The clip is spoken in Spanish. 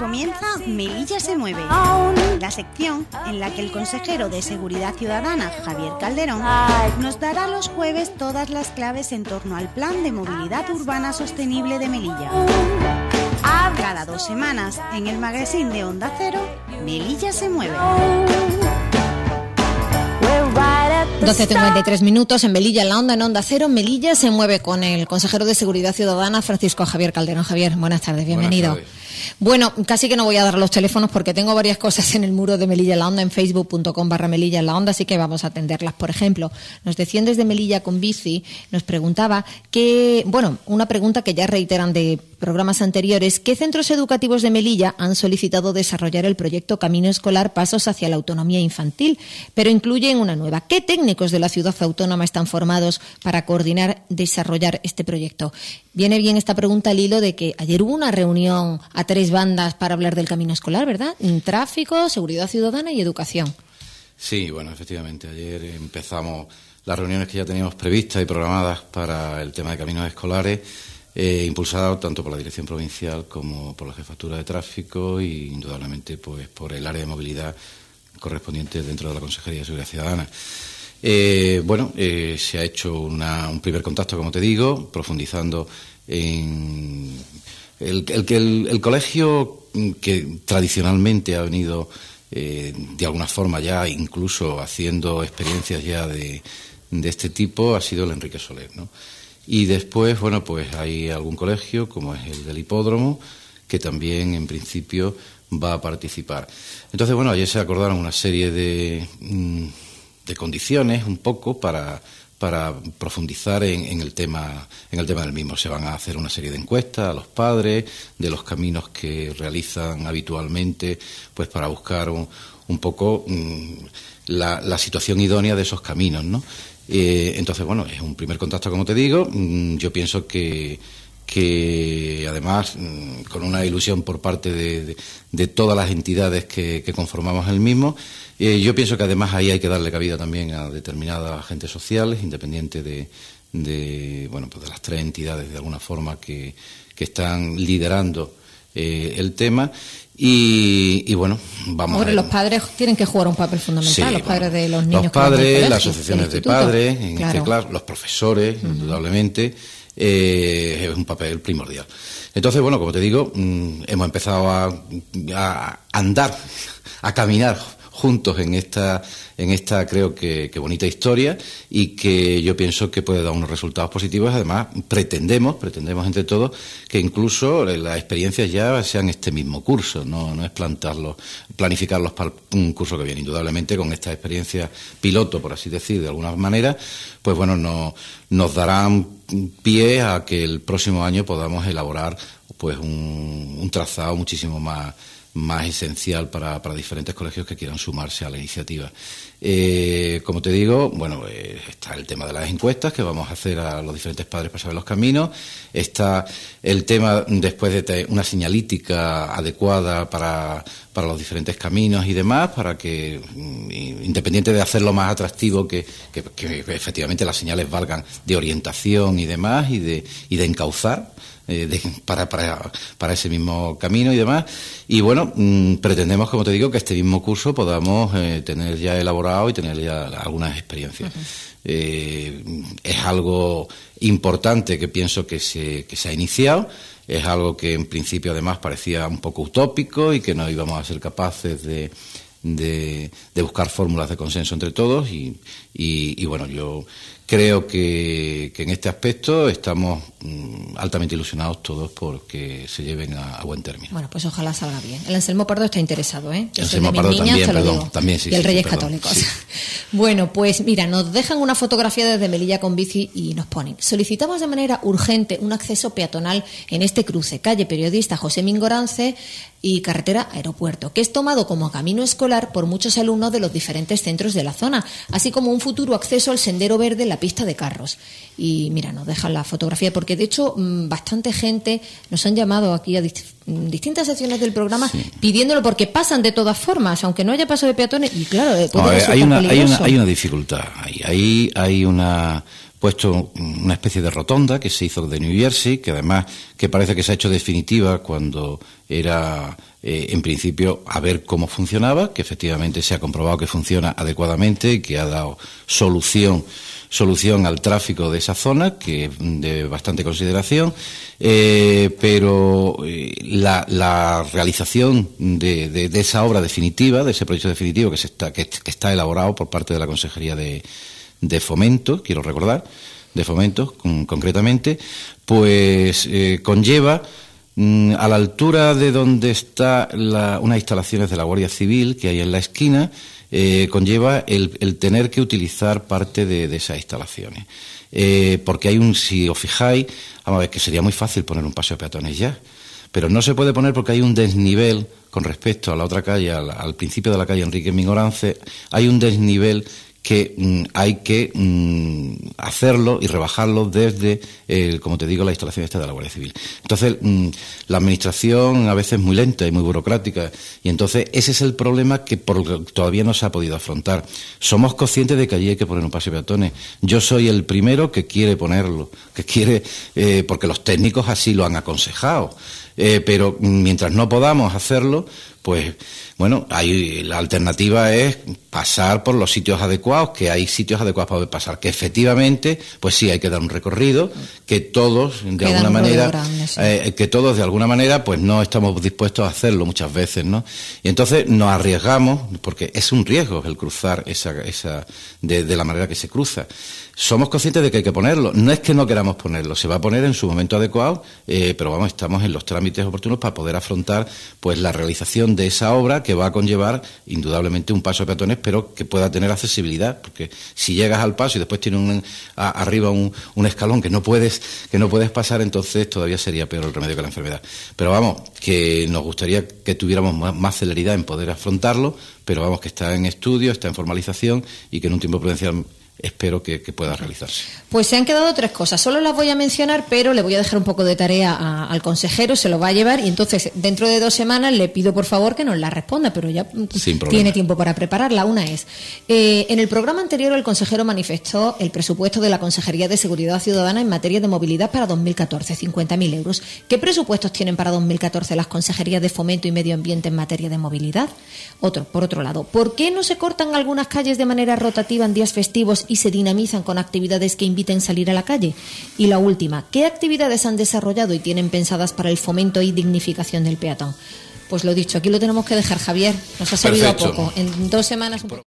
Comienza Melilla se mueve, la sección en la que el consejero de Seguridad Ciudadana, Javier Calderón, nos dará los jueves todas las claves en torno al Plan de Movilidad Urbana Sostenible de Melilla. Cada dos semanas, en el magazine de Onda Cero, Melilla se mueve. 12.53 minutos en Melilla, en la onda, en onda cero. Melilla se mueve con el consejero de Seguridad Ciudadana, Francisco Javier Calderón. Javier, buenas tardes, bienvenido. Bueno, casi que no voy a dar los teléfonos porque tengo varias cosas en el muro de Melilla en la Onda, en facebook.com barra Melilla en la Onda, así que vamos a atenderlas. Por ejemplo, nos decían desde Melilla con bici, nos preguntaba que, bueno, una pregunta que ya reiteran de programas anteriores, ¿qué centros educativos de Melilla han solicitado desarrollar el proyecto Camino Escolar Pasos hacia la Autonomía Infantil? Pero incluyen una nueva. ¿Qué técnicos de la ciudad autónoma están formados para coordinar, desarrollar este proyecto? Viene bien esta pregunta al hilo de que ayer hubo una reunión a tres bandas para hablar del camino escolar, ¿verdad? Tráfico, seguridad ciudadana y educación. Sí, bueno, efectivamente. Ayer empezamos las reuniones que ya teníamos previstas y programadas para el tema de caminos escolares, eh, impulsadas tanto por la Dirección Provincial como por la Jefatura de Tráfico y, indudablemente, pues por el área de movilidad correspondiente dentro de la Consejería de Seguridad Ciudadana. Eh, bueno, eh, se ha hecho un primer contacto, como te digo, profundizando en el, el, colegio que tradicionalmente ha venido eh, de alguna forma ya incluso haciendo experiencias ya de, este tipo ha sido el Enrique Soler, Y después, bueno, pues hay algún colegio, como es el del hipódromo, que también en principio va a participar. Entonces, bueno, ayer se acordaron una serie de... Mm, de condiciones un poco para, para profundizar en, el tema, en el tema del mismo. Se van a hacer una serie de encuestas a los padres, de los caminos que realizan habitualmente, pues para buscar un, poco mm, la, situación idónea de esos caminos, ¿no? Eh, entonces, bueno, es un primer contacto, como te digo. Mm, yo pienso que que además mm, con una ilusión por parte de, todas las entidades que, conformamos el mismo. Eh, yo pienso que además ahí hay que darle cabida también a determinadas agentes sociales, independiente de, bueno, pues de las tres entidades de alguna forma que, están liderando eh, el tema. Y, bueno, vamos los padres tienen que jugar un papel fundamental, los padres de los niños. Los padres, las asociaciones de padres, en este los profesores, indudablemente. Eh, es un papel primordial. Entonces, bueno, como te digo, mm, hemos empezado a andar, a caminar juntos en esta, en esta creo que, bonita historia y que yo pienso que puede dar unos resultados positivos. Además, pretendemos, pretendemos entre todos, que incluso las experiencias ya sean este mismo curso, no, no es plantarlos, planificarlos para un curso que viene. Indudablemente, con esta experiencia piloto, por así decir, de alguna manera, pues bueno, nos darán pie a que el próximo año podamos elaborar pues un trazado muchísimo más más esencial para, diferentes colegios que quieran sumarse a la iniciativa. Eh, como te digo, bueno, eh, está el tema de las encuestas que vamos a hacer a los diferentes padres para saber los caminos. Está el tema, después de una señalítica adecuada para, los diferentes caminos y demás, para que, mm, independiente de hacerlo más atractivo, que, efectivamente las señales valgan de orientación y demás y de, de encauzar. Eh, para, ese mismo camino y demás. Y bueno, mm, pretendemos, como te digo, que este mismo curso podamos tener ya elaborado y tener ya algunas experiencias. Eh, es algo importante que pienso que se, que se ha iniciado, es algo que en principio además parecía un poco utópico y que no íbamos a ser capaces de, de, buscar fórmulas de consenso entre todos y bueno, yo Creo que, en este aspecto estamos mm, altamente ilusionados todos porque se lleven a, buen término. Bueno, pues ojalá salga bien. El Anselmo Pardo está interesado, ¿eh? el Anselmo Pardo también, perdón, Y el Reyes Católicos. Bueno, pues mira, nos dejan una fotografía desde Melilla con bici y nos ponen. Solicitamos de manera urgente un acceso peatonal en este cruce, calle Periodista José Mingorance y carretera aeropuerto, que es tomado como camino escolar por muchos alumnos de los diferentes centros de la zona, así como un futuro acceso al sendero verde la pista de carros. Y mira, nos dejan la fotografía, porque de hecho mm, bastante gente nos han llamado aquí a distintas secciones del programa pidiéndolo porque pasan de todas formas, aunque no haya paso de peatones. Y claro, eh, hay, una, hay, una, hay, una, dificultad. Ahí hay, una puesto una especie de rotonda que se hizo de New Jersey, que además que parece que se ha hecho definitiva cuando era eh, en principio a ver cómo funcionaba, que efectivamente se ha comprobado que funciona adecuadamente, que ha dado solución solución al tráfico de esa zona, que es de bastante consideración, eh, pero eh, la, realización de, esa obra definitiva, de ese proyecto definitivo que, se está, elaborado por parte de la Consejería de, Fomento, quiero recordar, de Fomento concretamente, pues eh, conlleva mm, a la altura de donde está unas instalaciones de la Guardia Civil que hay en la esquina, eh, conlleva el, tener que utilizar parte de, esas instalaciones. Eh, porque hay un, si os fijáis, vamos a ver, que sería muy fácil poner un paseo de peatones ya, pero no se puede poner porque hay un desnivel con respecto a la otra calle, al, principio de la calle Enrique Mingorance, hay un desnivel que mm, hay que mm, hacerlo y rebajarlo desde, como te digo, la instalación esta de la Guardia Civil. Entonces, mm, la administración a veces es muy lenta y muy burocrática, y entonces ese es el problema que todavía no se ha podido afrontar. Somos conscientes de que allí hay que poner un pase peatones. Yo soy el primero que quiere ponerlo, que quiere, eh, porque los técnicos así lo han aconsejado. Eh, pero mientras no podamos hacerlo, pues bueno, la alternativa es pasar por los sitios adecuados, que hay sitios adecuados para pasar, que efectivamente, pues sí, hay que dar un recorrido, que todos de alguna manera, eh, que todos de alguna manera, pues no estamos dispuestos a hacerlo muchas veces, ¿no? Y entonces nos arriesgamos, porque es un riesgo el cruzar esa, de, la manera que se cruza. Somos conscientes de que hay que ponerlo, no es que no queramos ponerlo, se va a poner en su momento adecuado, eh, pero vamos, estamos en los trámites oportunos para poder afrontar pues la realización de esa obra que va a conllevar indudablemente un paso de peatones, pero que pueda tener accesibilidad, porque si llegas al paso y después tiene arriba un, escalón que no puedes que no puedes pasar, entonces todavía sería peor el remedio que la enfermedad. Pero vamos, que nos gustaría que tuviéramos más celeridad en poder afrontarlo, pero vamos que está en estudio, está en formalización y que en un tiempo prudencial espero que, pueda realizarse. Pues se han quedado tres cosas. Solo las voy a mencionar, pero le voy a dejar un poco de tarea al consejero, se lo va a llevar y entonces dentro de dos semanas le pido por favor que nos la responda, pero ya mm, tiene tiempo para prepararla. Una es, eh, en el programa anterior el consejero manifestó el presupuesto de la Consejería de Seguridad Ciudadana en materia de movilidad para 2014, 50.000 euros. ¿Qué presupuestos tienen para 2014 las consejerías de fomento y medio ambiente en materia de movilidad? Otro, por otro lado, ¿por qué no se cortan algunas calles de manera rotativa en días festivos y se dinamizan con actividades que inviten a salir a la calle? Y la última, ¿qué actividades han desarrollado y tienen pensadas para el fomento y dignificación del peatón? Pues lo dicho, aquí lo tenemos que dejar, Javier. Nos ha servido a poco. En dos semanas.